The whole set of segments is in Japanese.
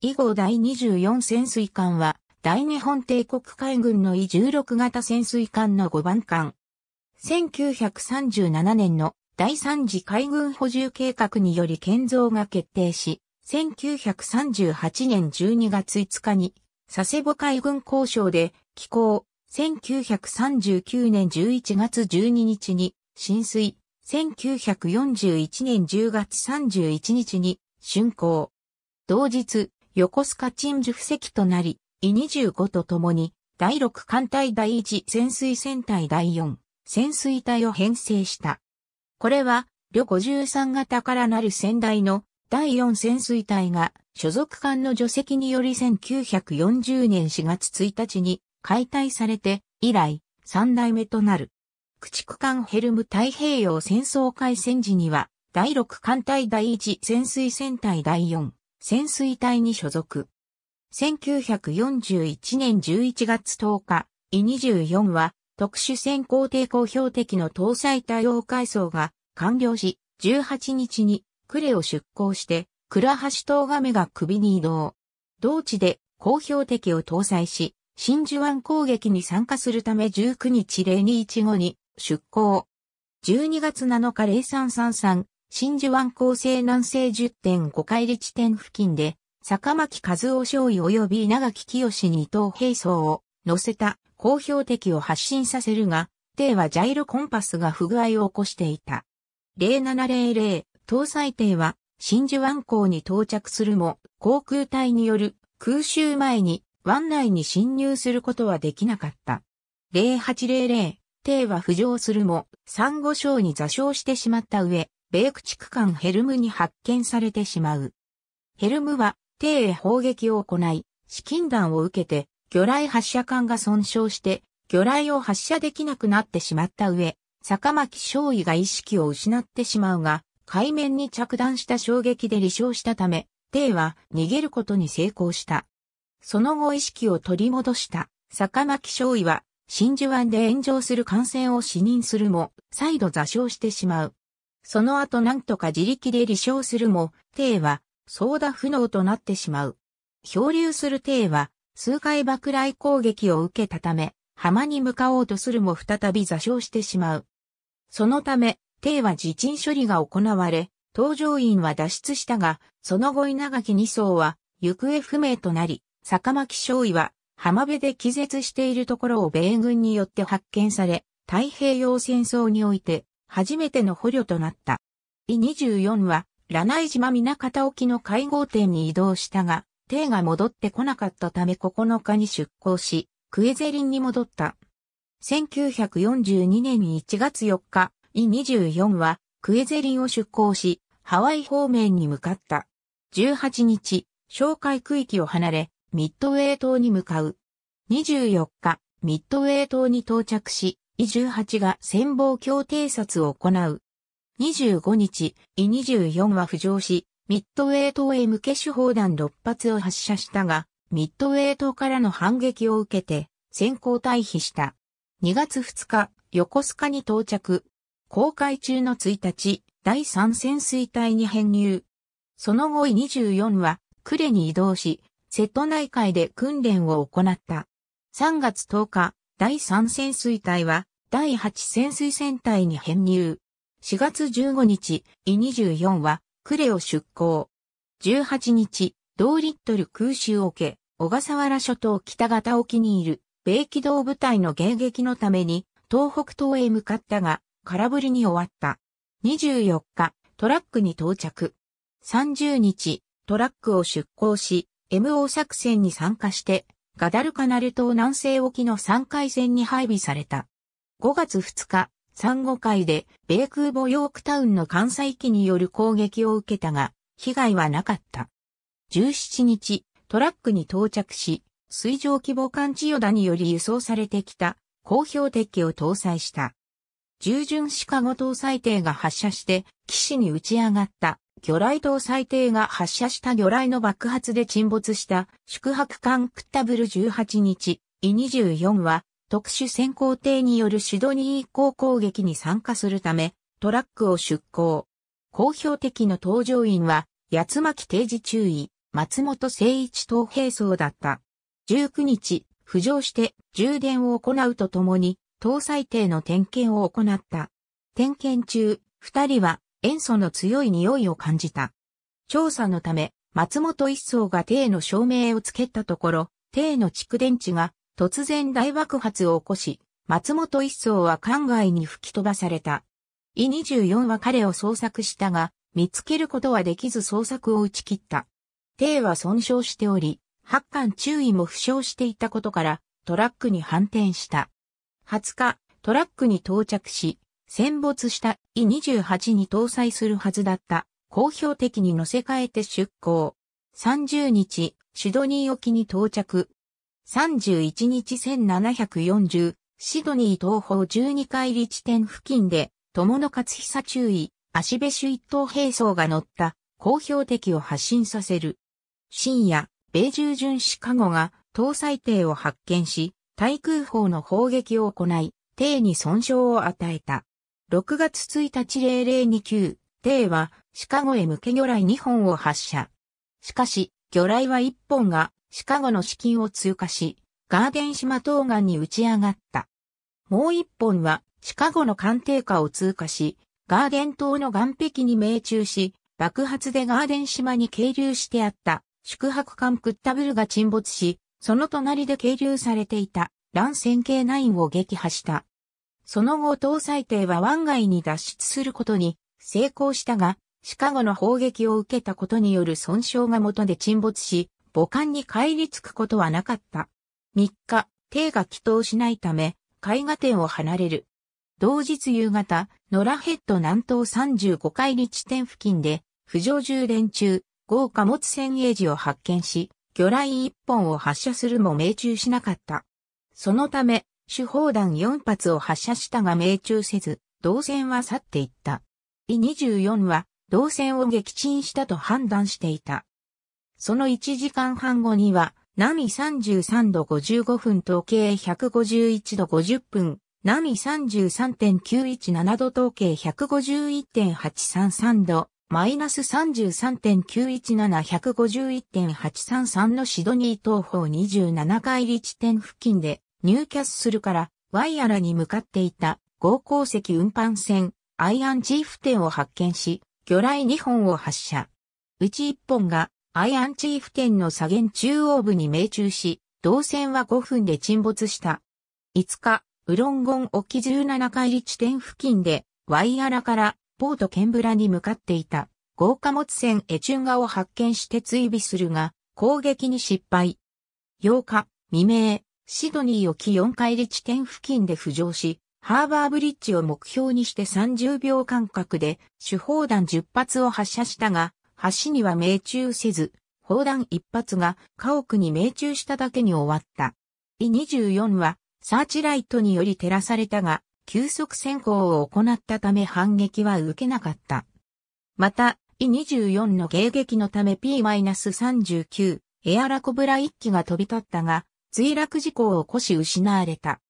以後第24潜水艦は、大日本帝国海軍の e 16型潜水艦の5番艦。1937年の第3次海軍補充計画により建造が決定し、1938年12月5日に、佐世保海軍交渉で寄港、1939年11月12日に浸水、1941年10月31日に竣工。同日、横須賀鎮守布石となり、e 25と共に、第6艦隊第1潜水戦隊第4潜水隊を編成した。これは、旅53型からなる先代の第4潜水隊が所属艦の除籍により1940年4月1日に解体されて以来3代目となる。駆逐艦ヘルム太平洋戦争開戦時には第6艦隊第1潜水戦隊第4潜水隊に所属。1941年11月10日、イ24は特殊潜航艇公標的の搭載対応改装が完了し、18日にクレを出港して、倉橋東亀が首に移動。同地で公標的を搭載し、真珠湾攻撃に参加するため19日0215に出港。12月7日0333真珠湾構成南西10.5海里地点付近で、坂巻和夫将尉及び長木清に等兵装を乗せた公表的を発進させるが、帝はジャイロコンパスが不具合を起こしていた。0700搭載艇は真珠湾港に到着するも、航空隊による空襲前に湾内に侵入することはできなかった。0800艇は浮上するも、サンゴ礁に座礁してしまった上、米駆逐艦ヘルムに発見されてしまう。ヘルムは、帝へ砲撃を行い、資金弾を受けて、魚雷発射管が損傷して、魚雷を発射できなくなってしまった上、坂巻少尉が意識を失ってしまうが、海面に着弾した衝撃で離傷したため、帝は逃げることに成功した。その後意識を取り戻した坂巻少尉は真珠湾で炎上する感染を視認するも、再度座礁してしまう。その後なんとか自力で離礁するも、帝は操打不能となってしまう。漂流する帝は数回爆雷攻撃を受けたため、浜に向かおうとするも再び座礁してしまう。そのため、帝は自沈処理が行われ、搭乗員は脱出したが、その後稲垣2層は行方不明となり、坂巻少尉は浜辺で気絶しているところを米軍によって発見され、太平洋戦争において初めての捕虜となった。イ24は、ラナイ島南方沖の会合点に移動したが、艇が戻ってこなかったため9日に出港し、クエゼリンに戻った。1942年1月4日、イ24は、クエゼリンを出港し、ハワイ方面に向かった。18日、哨戒区域を離れ、ミッドウェイ島に向かう。24日、ミッドウェイ島に到着し、イ18が戦防協定察を行う。25日、イ24は浮上し、ミッドウェイ島へ向け手砲弾6発を発射したが、ミッドウェイ島からの反撃を受けて、先行退避した。2月2日、横須賀に到着。公開中の1日、第3潜水隊に編入。その後、イ24は、呉に移動し、瀬戸内海で訓練を行った。3月10日、第3潜水隊は、第8潜水船隊に編入。4月15日、E24 は、クレを出港。18日、同リットル空襲を受け、小笠原諸島北方沖にいる、米機動部隊の迎撃のために、東北東へ向かったが、空振りに終わった。24日、トラックに到着。30日、トラックを出港し、MO 作戦に参加して、ガダルカナル島南西沖の3海戦に配備された。5月2日、産後海で米空母ヨークタウンの艦載機による攻撃を受けたが、被害はなかった。17日、トラックに到着し、水上規模艦千代田により輸送されてきた、高標機を搭載した。従順シカゴ搭載艇が発射して、岸に打ち上がった魚雷搭載艇が発射した魚雷の爆発で沈没した宿泊艦クッタブル18日、E24 は特殊潜航艇によるシドニー航攻撃に参加するためトラックを出港。公表的の搭乗員は八巻定時注意、松本誠一等兵装だった。19日、浮上して充電を行うとともに搭載艇の点検を行った。点検中、二人は塩素の強い匂いを感じた。調査のため、松本一層が帝の照明をつけたところ、帝の蓄電池が突然大爆発を起こし、松本一層は艦外に吹き飛ばされた。イ24は彼を捜索したが、見つけることはできず捜索を打ち切った。帝は損傷しており、発艦注意も負傷していたことから、トラックに反転した。20日、トラックに到着し、戦没した E28 に搭載するはずだった、公表的に乗せ替えて出港。30日、シドニー沖に到着。31日1740、シドニー東方12海里地点付近で、友の勝久注意、足部首一等兵装が乗った、公表的を発進させる。深夜、米従巡視加護が、搭載艇を発見し、対空砲の砲撃を行い、艇に損傷を与えた。6月1日0029、帝はシカゴへ向け魚雷2本を発射。しかし、魚雷は1本がシカゴの資金を通過し、ガーデン島東岸に打ち上がった。もう1本はシカゴの艦艇下を通過し、ガーデン島の岸壁に命中し、爆発でガーデン島に係留してあった宿泊艦クッタブルが沈没し、その隣で係留されていた乱戦系9を撃破した。その後搭載艇は湾外に脱出することに成功したが、シカゴの砲撃を受けたことによる損傷が元で沈没し、母艦に帰り着くことはなかった。3日、艇が帰島しないため、絵画展を離れる。同日夕方、ノラヘッド南東35海里地点付近で、浮上充電中、豪持物船ージを発見し、魚雷一本を発射するも命中しなかった。そのため、手砲弾4発を発射したが命中せず、動線は去っていった。E24 は動線を撃沈したと判断していた。その1時間半後には、波33度55分統計151度50分、波33.917度統計151.833度、マイナス33.917151.833のシドニー東方27回り地点付近でニューキャッスルからワイアラに向かっていた合鉱石運搬船アイアンチーフ店を発見し、魚雷2本を発射。うち1本がアイアンチーフ店の左舷中央部に命中し、同船は5分で沈没した。5日、ウロンゴン沖17海里地点付近で、ワイアラからポートケンブラに向かっていた豪貨物船エチュンガを発見して追尾するが、攻撃に失敗。8日、未明、シドニー沖4海立地点付近で浮上し、ハーバーブリッジを目標にして30秒間隔で手砲弾10発を発射したが、橋には命中せず、砲弾1発が家屋に命中しただけに終わった。E24 はサーチライトにより照らされたが、急速先行を行ったため反撃は受けなかった。また、E24 の迎撃のため P-39 エアラコブラ1機が飛び立ったが、墜落事故を起こし失われた。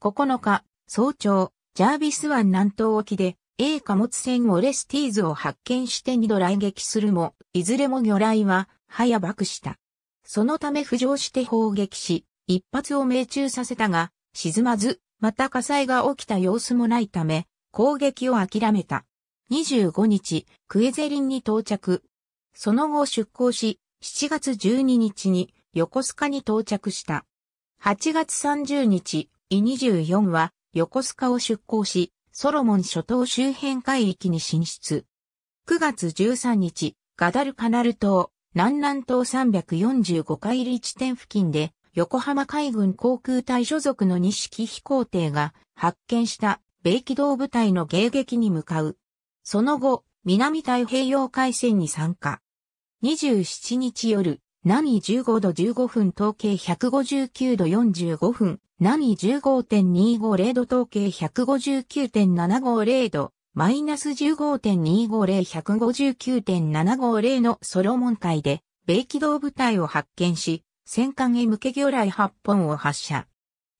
9日、早朝、ジャービス湾南東沖で、A 貨物船オレスティーズを発見して2度来撃するも、いずれも魚雷は、早爆した。そのため浮上して砲撃し、一発を命中させたが、沈まず、また火災が起きた様子もないため、攻撃を諦めた。25日、クエゼリンに到着。その後出港し、7月12日に横須賀に到着した。8月30日、イ24は横須賀を出港し、ソロモン諸島周辺海域に進出。9月13日、ガダルカナル島、南南東345海里地点付近で、横浜海軍航空隊所属の西木飛行艇が発見した米機動部隊の迎撃に向かう。その後、南太平洋海戦に参加。27日夜、南15度15分統計159度45分、南15.250度統計159.750度、マイナス15.250159.750のソロモン海で、米機動部隊を発見し、戦艦へ向け魚雷8本を発射。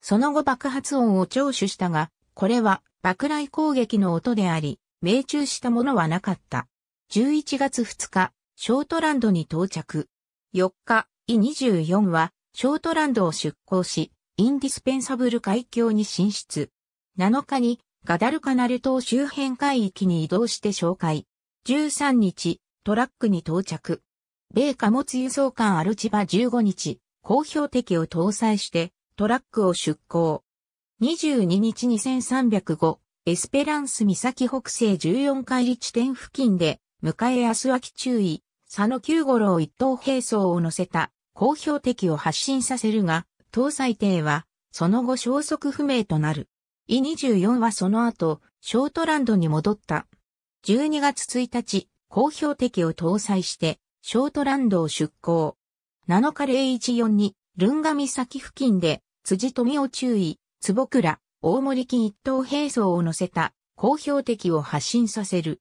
その後爆発音を聴取したが、これは爆雷攻撃の音であり、命中したものはなかった。11月2日、ショートランドに到着。4日、E24 は、ショートランドを出港し、インディスペンサブル海峡に進出。7日に、ガダルカナル島周辺海域に移動して紹介。13日、トラックに到着。米貨物輸送艦アルチバ15日、公表敵を搭載して、トラックを出港。22日2305、エスペランス岬北西14海里地点付近で、迎え明日秋注意。佐野九五郎一等兵装を乗せた公表敵を発進させるが、搭載艇はその後消息不明となる。イ24はその後、ショートランドに戻った。12月1日、公表敵を搭載して、ショートランドを出港。7日014に、ルンガ岬付近で、辻富を注意、坪倉、大森金一等兵装を乗せた、公表敵を発進させる。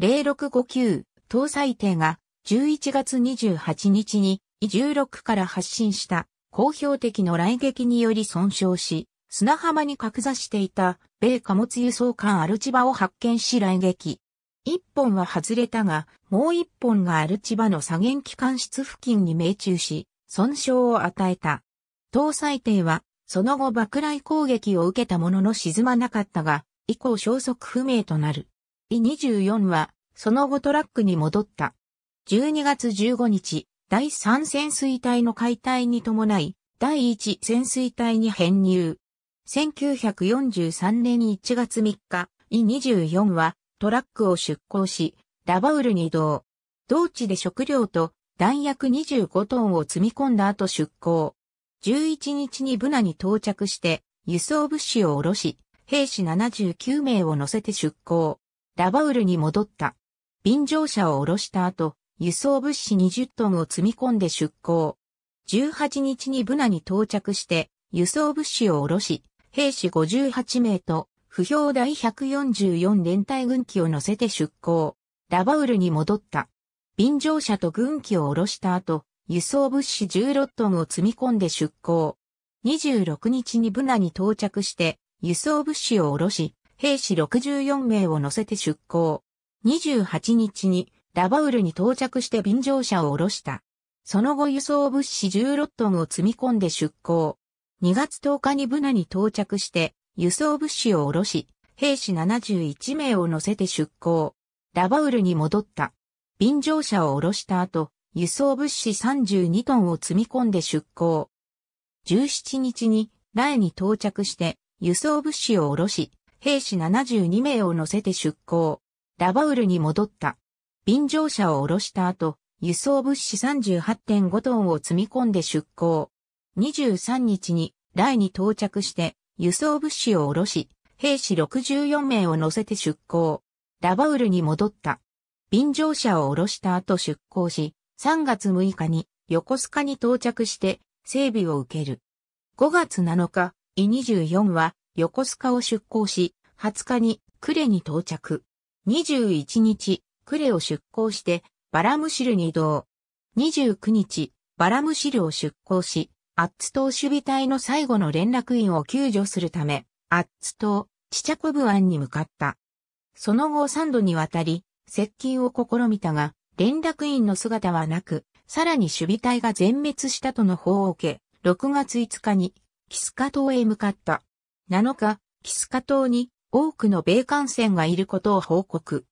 0659、搭載艇が、11月28日に、E16 から発信した、公表敵の雷撃により損傷し、砂浜に格座していた、米貨物輸送艦アルチバを発見し雷撃。一本は外れたが、もう一本がアルチバの左舷機関室付近に命中し、損傷を与えた。搭載艇は、その後爆雷攻撃を受けたものの沈まなかったが、以降消息不明となる。E24 は、その後トラックに戻った。12月15日、第3潜水隊の解体に伴い、第1潜水隊に編入。1943年1月3日、E24 はトラックを出港し、ラバウルに移動。同地で食料と弾薬25トンを積み込んだ後出港。11日にブナに到着して、輸送物資を下ろし、兵士79名を乗せて出港。ラバウルに戻った。便乗車を下ろした後、輸送物資20トンを積み込んで出港。18日にブナに到着して、輸送物資を下ろし、兵士58名と、不評第144連隊軍機を乗せて出港。ラバウルに戻った。便乗車と軍機を下ろした後、輸送物資16トンを積み込んで出港。26日にブナに到着して、輸送物資を下ろし、兵士64名を乗せて出港。28日にラバウルに到着して便乗車を下ろした。その後輸送物資16トンを積み込んで出港。2月10日にブナに到着して、輸送物資を下ろし、兵士71名を乗せて出港。ラバウルに戻った。便乗車を下ろした後、輸送物資32トンを積み込んで出港。17日に、ラエに到着して、輸送物資を下ろし、兵士72名を乗せて出港。ラバウルに戻った。便乗車を下ろした後、輸送物資38.5トンを積み込んで出港。23日に、ラに到着して、輸送物資を降ろし、兵士64名を乗せて出港。ラバウルに戻った。便乗車を下ろした後出港し、3月6日に横須賀に到着して整備を受ける。5月7日、E24 は横須賀を出港し、20日に呉に到着。21日、クレを出港して、バラムシルに移動。29日、バラムシルを出港し、アッツ島守備隊の最後の連絡員を救助するため、アッツ島、チチャコブ湾に向かった。その後3度にわたり、接近を試みたが、連絡員の姿はなく、さらに守備隊が全滅したとの報を受け、6月5日に、キスカ島へ向かった。7日、キスカ島に多くの米艦船がいることを報告。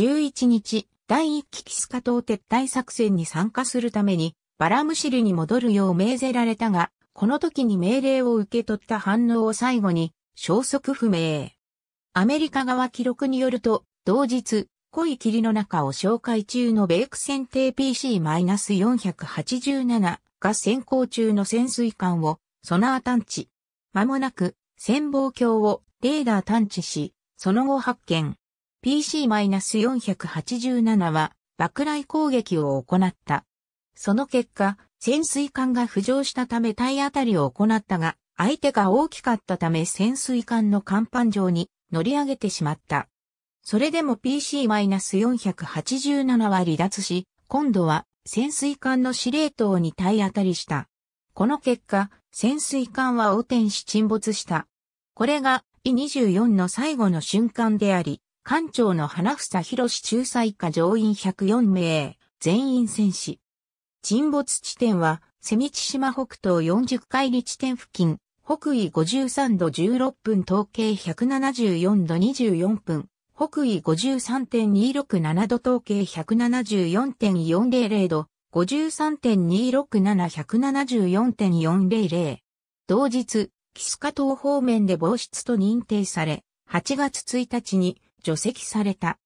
11日、第1期キスカ島撤退作戦に参加するために、バラムシルに戻るよう命ぜられたが、この時に命令を受け取った反応を最後に、消息不明。アメリカ側記録によると、同日、濃い霧の中を紹介中の米ク船艇 PC-487 が先行中の潜水艦をソナー探知。間もなく潜望鏡をレーダー探知し、その後発見。PC-487 は爆雷攻撃を行った。その結果、潜水艦が浮上したため体当たりを行ったが、相手が大きかったため潜水艦の甲板上に乗り上げてしまった。それでも PC-487 は離脱し、今度は潜水艦の司令塔に体当たりした。この結果、潜水艦は横転し沈没した。これが E24 の最後の瞬間であり、館長の花房博士仲裁課乗員104名、全員戦死。沈没地点は、セミチ島北東40海里地点付近、北緯53度16分統計174度24分、北緯53.267度統計174.400度、53.267174.400。同日、キスカ島方面で防出と認定され、8月1日に除籍された。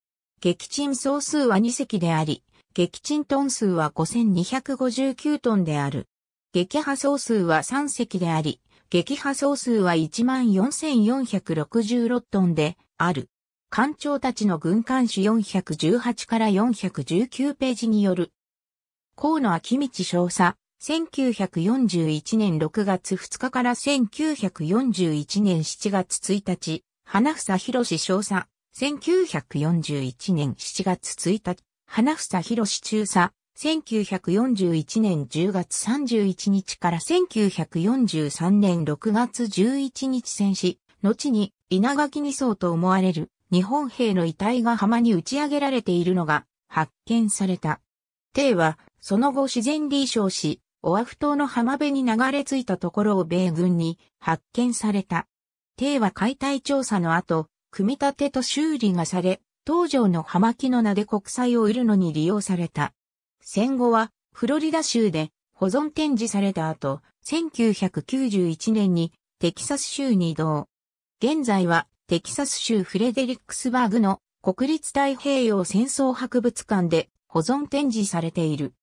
撃沈総数は2隻であり、撃沈トン数は5259トンである。撃破総数は3隻であり、撃破総数は14,466トンである。艦長たちの軍艦四418から419ページによる。河野明道少佐、1941年6月2日から1941年7月1日、花房博少佐、1941年7月1日、花房博士中佐、1941年10月31日から1943年6月11日戦死、後に稲垣二層と思われる日本兵の遺体が浜に打ち上げられているのが発見された。帝はその後自然離床し、オアフ島の浜辺に流れ着いたところを米軍に発見された。帝は解体調査の後、組み立てと修理がされ、東条の葉巻の名で国債を売るのに利用された。戦後は、フロリダ州で保存展示された後、1991年にテキサス州に移動。現在はテキサス州フレデリックスバーグの国立太平洋戦争博物館で保存展示されている。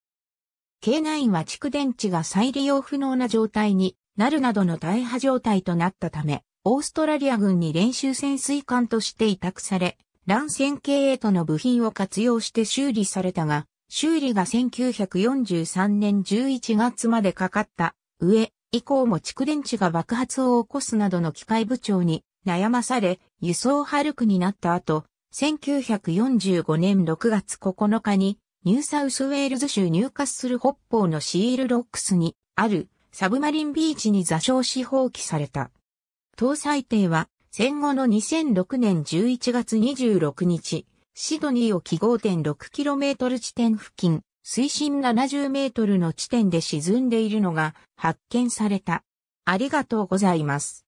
K9 は蓄電池が再利用不能な状態になるなどの大破状態となったため、オーストラリア軍に練習潜水艦として委託され、乱戦系との部品を活用して修理されたが、修理が1943年11月までかかった上、以降も蓄電池が爆発を起こすなどの機械部長に悩まされ、輸送ハルクになった後、1945年6月9日に、ニューサウスウェールズ州入荷する北方のシールロックスにあるサブマリンビーチに座礁し放棄された。搭載艇は戦後の2006年11月26日、シドニー沖 5.6km 地点付近、水深70メートルの地点で沈んでいるのが発見された。ありがとうございます。